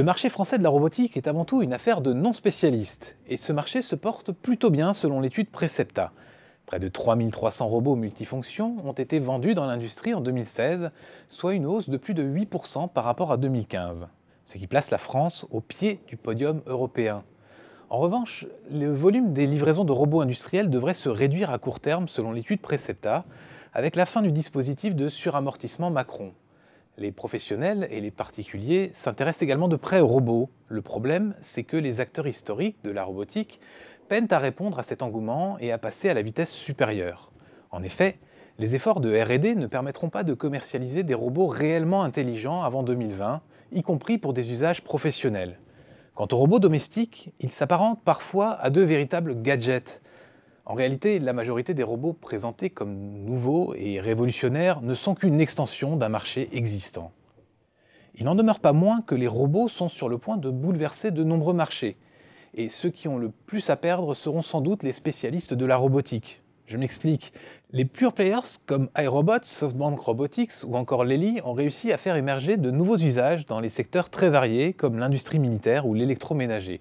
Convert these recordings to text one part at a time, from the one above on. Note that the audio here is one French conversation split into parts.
Le marché français de la robotique est avant tout une affaire de non-spécialistes, et ce marché se porte plutôt bien selon l'étude Precepta. Près de 3300 robots multifonctions ont été vendus dans l'industrie en 2016, soit une hausse de plus de 8% par rapport à 2015, ce qui place la France au pied du podium européen. En revanche, le volume des livraisons de robots industriels devrait se réduire à court terme selon l'étude Precepta, avec la fin du dispositif de suramortissement Macron les professionnels et les particuliers s'intéressent également de près aux robots. Le problème, c'est que les acteurs historiques de la robotique peinent à répondre à cet engouement et à passer à la vitesse supérieure. En effet, les efforts de RD ne permettront pas de commercialiser des robots réellement intelligents avant 2020, y compris pour des usages professionnels. Quant aux robots domestiques, ils s'apparentent parfois à de véritables gadgets, en réalité, la majorité des robots présentés comme nouveaux et révolutionnaires ne sont qu'une extension d'un marché existant. Il n'en demeure pas moins que les robots sont sur le point de bouleverser de nombreux marchés, et ceux qui ont le plus à perdre seront sans doute les spécialistes de la robotique. Je m'explique. Les pure players comme iRobot, SoftBank Robotics ou encore Lely ont réussi à faire émerger de nouveaux usages dans les secteurs très variés comme l'industrie militaire ou l'électroménager.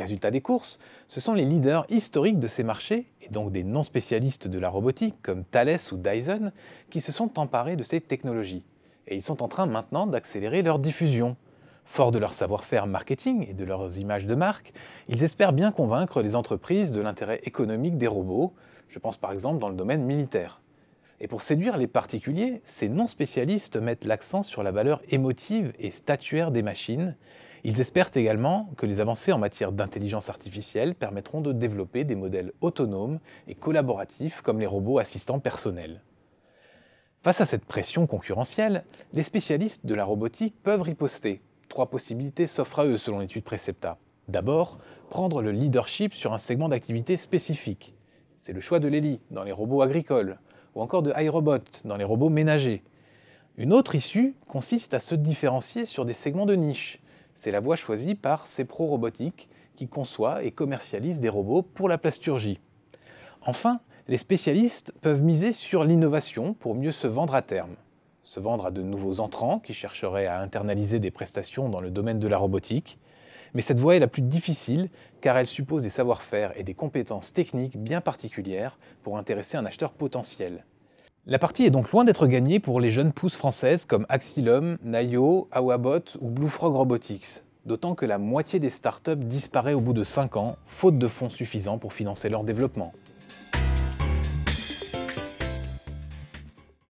Résultat des courses, ce sont les leaders historiques de ces marchés, et donc des non-spécialistes de la robotique comme Thales ou Dyson, qui se sont emparés de ces technologies. Et ils sont en train maintenant d'accélérer leur diffusion. Fort de leur savoir-faire marketing et de leurs images de marque, ils espèrent bien convaincre les entreprises de l'intérêt économique des robots, je pense par exemple dans le domaine militaire. Et pour séduire les particuliers, ces non-spécialistes mettent l'accent sur la valeur émotive et statuaire des machines, ils espèrent également que les avancées en matière d'intelligence artificielle permettront de développer des modèles autonomes et collaboratifs comme les robots assistants personnels. Face à cette pression concurrentielle, les spécialistes de la robotique peuvent riposter. Trois possibilités s'offrent à eux selon l'étude Precepta. D'abord, prendre le leadership sur un segment d'activité spécifique. C'est le choix de l'ELI dans les robots agricoles, ou encore de iRobot dans les robots ménagers. Une autre issue consiste à se différencier sur des segments de niche, c'est la voie choisie par pro Robotique, qui conçoit et commercialise des robots pour la plasturgie. Enfin, les spécialistes peuvent miser sur l'innovation pour mieux se vendre à terme. Se vendre à de nouveaux entrants qui chercheraient à internaliser des prestations dans le domaine de la robotique. Mais cette voie est la plus difficile car elle suppose des savoir-faire et des compétences techniques bien particulières pour intéresser un acheteur potentiel. La partie est donc loin d'être gagnée pour les jeunes pousses françaises comme Axilum, Nayo, Awabot ou Blue Frog Robotics, d'autant que la moitié des startups disparaît au bout de 5 ans, faute de fonds suffisants pour financer leur développement.